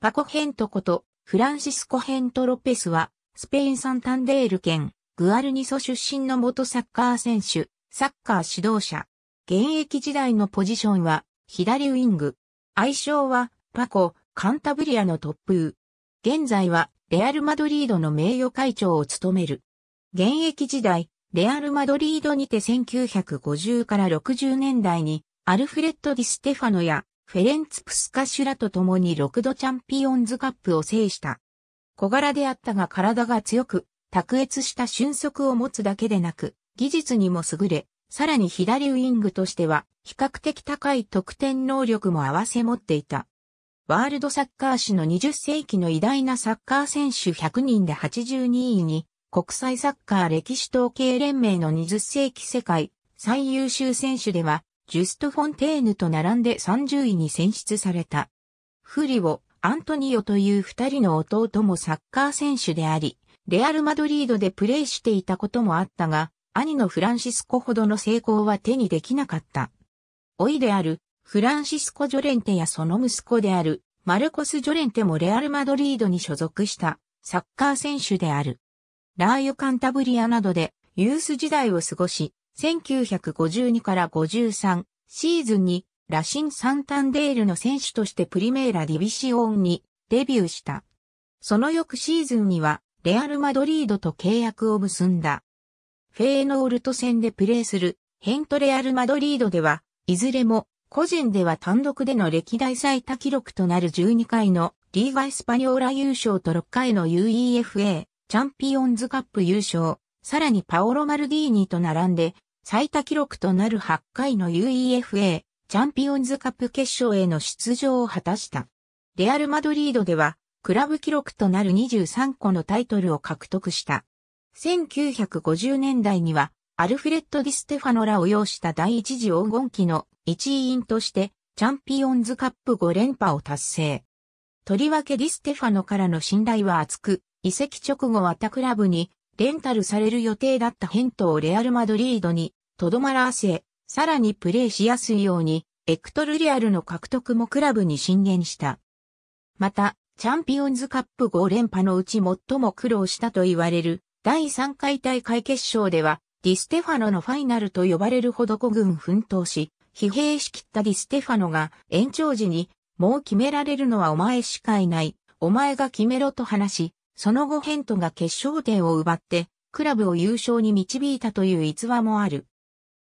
パコ・ヘントこと、フランシスコ・ヘント・ロペスは、スペインサンタンデール県、グアルニソ出身の元サッカー選手、サッカー指導者。現役時代のポジションは、左ウィング。愛称は、パコ、カンタブリアのトップ現在は、レアル・マドリードの名誉会長を務める。現役時代、レアル・マドリードにて1950から60年代に、アルフレッド・ディ・ステファノやフェレンツ・プスカシュラと共に6度チャンピオンズカップを制した。小柄であったが体が強く、卓越した俊足を持つだけでなく、技術にも優れ、さらに左ウィングとしては、比較的高い得点能力も併せ持っていた。ワールドサッカー史の20世紀の偉大なサッカー選手100人で82位に、国際サッカー歴史統計連盟の20世紀世界最優秀選手では、ジュスト・フォンテーヌと並んで30位に選出された。フリオ、アントニオという二人の弟もサッカー選手であり、レアル・マドリードでプレーしていたこともあったが、兄のフランシスコほどの成功は手にできなかった。老いである、フランシスコ・ジョレンテやその息子である、マルコス・ジョレンテもレアル・マドリードに所属した、サッカー選手である。ラーユ・カンタブリアなどで、ユース時代を過ごし、1952から53シーズンにラシン・サンタンデールの選手としてプリメーラ・ディビシオンにデビューした。その翌シーズンにはレアル・マドリードと契約を結んだ。フェーノールト戦でプレーするヘントレアル・マドリードでは、いずれも個人では単独での歴代最多記録となる12回のリーガ・エスパニョーラ優勝と6回の UEFA チャンピオンズカップ優勝、さらにパオロ・マルディーニと並んで最多記録となる8回の UEFA チャンピオンズカップ決勝への出場を果たした。レアル・マドリードでは、クラブ記録となる23個のタイトルを獲得した。1950年代には、アルフレッド・ディ・ステファノらを擁した第一次黄金期の一員として、チャンピオンズカップ5連覇を達成。とりわけディ・ステファノからの信頼は厚く、移籍直後はタクラブにレンタルされる予定だったヘントをレアル・マドリードにとどまらせ、さらにプレーしやすいように、エクトルリアルの獲得もクラブに進言した。また、チャンピオンズカップ5連覇のうち最も苦労したと言われる第3回大会決勝では、ディステファノのファイナルと呼ばれるほど孤軍奮闘し、疲弊しきったディステファノが延長時に、もう決められるのはお前しかいない、お前が決めろと話し、その後ヘントが決勝点を奪って、クラブを優勝に導いたという逸話もある。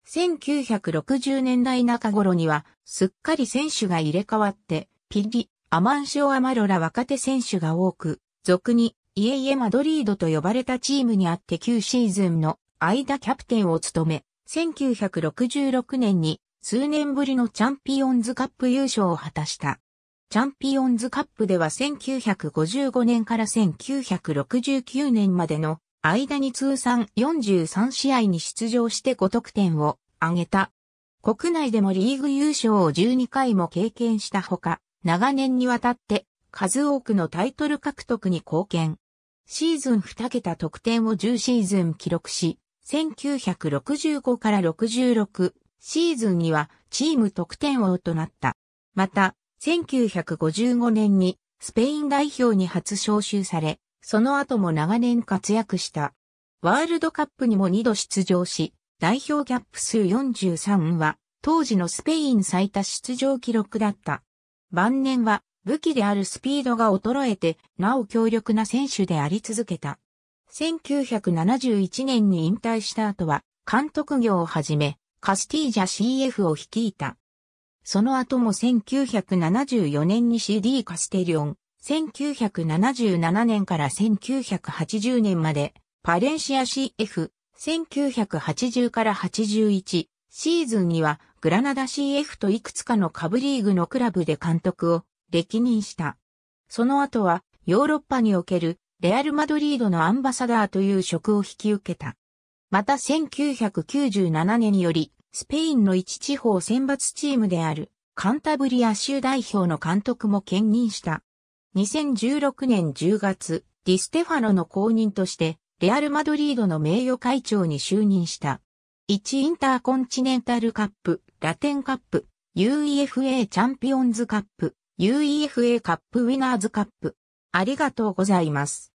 1960年代中頃には、すっかり選手が入れ替わって、ピリ、アマンショアマロら若手選手が多く、俗に、イエイエ・マドリードと呼ばれたチームにあって9シーズンの間キャプテンを務め、1966年に数年ぶりのチャンピオンズカップ優勝を果たした。チャンピオンズカップでは1955年から1969年までの間に通算43試合に出場して5得点を挙げた。国内でもリーグ優勝を12回も経験したほか、長年にわたって数多くのタイトル獲得に貢献。シーズン2桁得点を10シーズン記録し、1965から66シーズンにはチーム得点王となった。また、1955年にスペイン代表に初招集され、その後も長年活躍した。ワールドカップにも2度出場し、代表キャップ数43は、当時のスペイン最多出場記録だった。晩年は武器であるスピードが衰えて、なお強力な選手であり続けた。1971年に引退した後は、監督業をはじめ、カスティージャ CF を率いた。その後も1974年に CD カステリオン、1977年から1980年まで、パレンシア CF、1980から81、シーズンにはグラナダ CF といくつかの下部リーグのクラブで監督を歴任した。その後はヨーロッパにおけるレアル・マドリードのアンバサダーという職を引き受けた。また1997年によりスペインの一地方選抜チームであるカンタブリア州代表の監督も兼任した。2016年10月、ディステファノの公認として、レアル・マドリードの名誉会長に就任した。1インターコンチネンタルカップ、ラテンカップ、UEFA チャンピオンズカップ、UEFA カップウィナーズカップ。ありがとうございます。